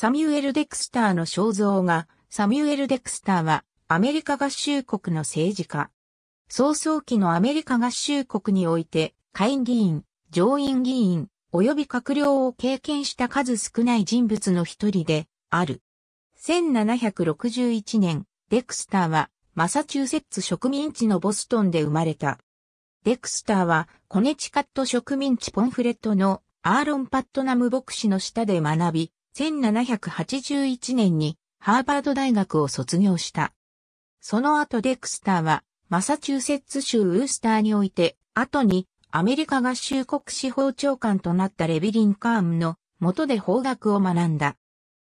サミュエル・デクスターの肖像画、サミュエル・デクスターは、アメリカ合衆国の政治家。早々期のアメリカ合衆国において、下院議員、上院議員、及び閣僚を経験した数少ない人物の一人で、ある。1761年、デクスターは、マサチューセッツ植民地のボストンで生まれた。デクスターは、コネチカット植民地ポンフレットのアーロン・パットナム牧師の下で学び、1781年にハーバード大学を卒業した。その後デクスターはマサチューセッツ州ウースターにおいて、後にアメリカ合衆国司法長官となったレビリン・カームの元で法学を学んだ。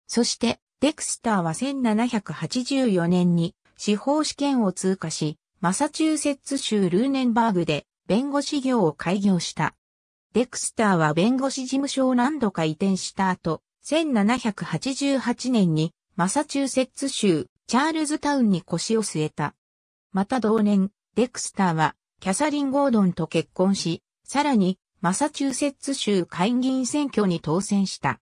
そしてデクスターは1784年に司法試験を通過し、マサチューセッツ州ルーネンバーグで弁護士業を開業した。デクスターは弁護士事務所を何度か移転した後、1788年にマサチューセッツ州チャールズタウンに腰を据えた。また同年、デクスターはキャサリン・ゴードンと結婚し、さらにマサチューセッツ州会議員選挙に当選した。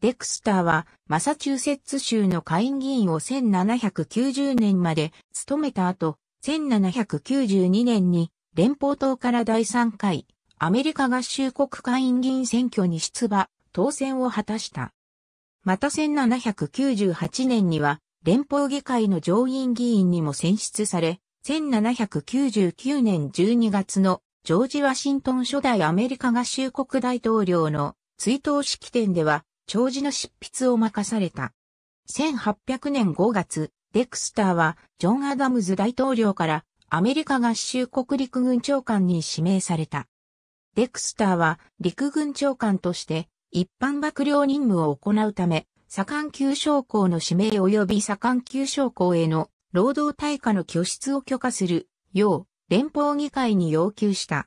デクスターはマサチューセッツ州の下院議員を1790年まで務めた後、1792年に連邦党から第3回アメリカ合衆国会議員選挙に出馬、当選を果たした。また1798年には連邦議会の上院議員にも選出され、1799年12月のジョージ・ワシントン初代アメリカ合衆国大統領の追悼式典では、長寿の執筆を任された。1800年5月、デクスターはジョン・アダムズ大統領からアメリカ合衆国陸軍長官に指名された。デクスターは陸軍長官として一般幕僚任務を行うため、左官級将校の指名及び左官級将校への労働対価の拠出を許可するよう連邦議会に要求した。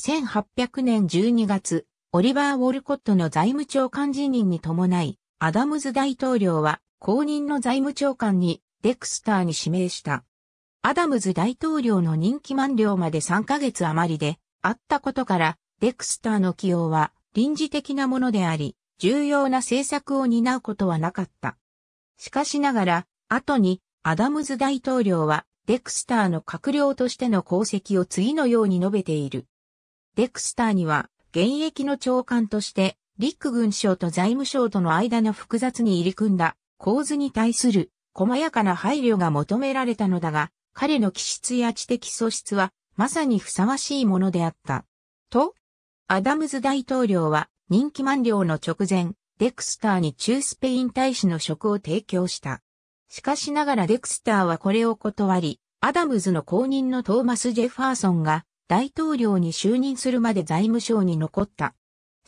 1800年12月、オリバー・ウォルコットの財務長官辞任に伴い、アダムズ大統領は公認の財務長官にデクスターに指名した。アダムズ大統領の任期満了まで3ヶ月余りであったことから、デクスターの起用は臨時的なものであり、重要な政策を担うことはなかった。しかしながら、後にアダムズ大統領はデクスターの閣僚としての功績を次のように述べている。デクスターには現役の長官として陸軍省と財務省との間の複雑に入り組んだ構図に対する細やかな配慮が求められたのだが、彼の気質や知的素質はまさにふさわしいものであった。とアダムズ大統領は任期満了の直前、デクスターに中スペイン大使の職を提供した。しかしながらデクスターはこれを断り、アダムズの後任のトーマス・ジェファーソンが大統領に就任するまで財務省に残った。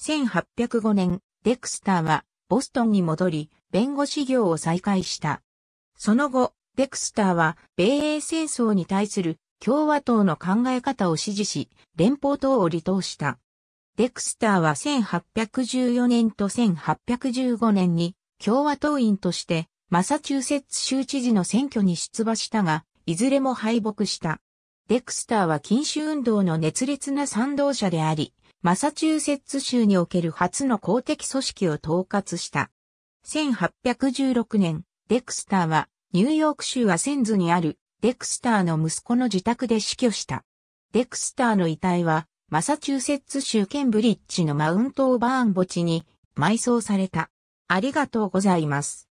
1805年、デクスターはボストンに戻り、弁護士業を再開した。その後、デクスターは米英戦争に対する共和党の考え方を支持し、連邦党を離党した。デクスターは1814年と1815年に共和党員としてマサチューセッツ州知事の選挙に出馬したが、いずれも敗北した。デクスターは禁酒運動の熱烈な賛同者であり、マサチューセッツ州における初の公的組織を統括した。1816年、デクスターはニューヨーク州アセンズにあるデクスターの息子の自宅で死去した。デクスターの遺体はマサチューセッツ州ケンブリッジのマウントオーバーン墓地に埋葬された。ありがとうございます。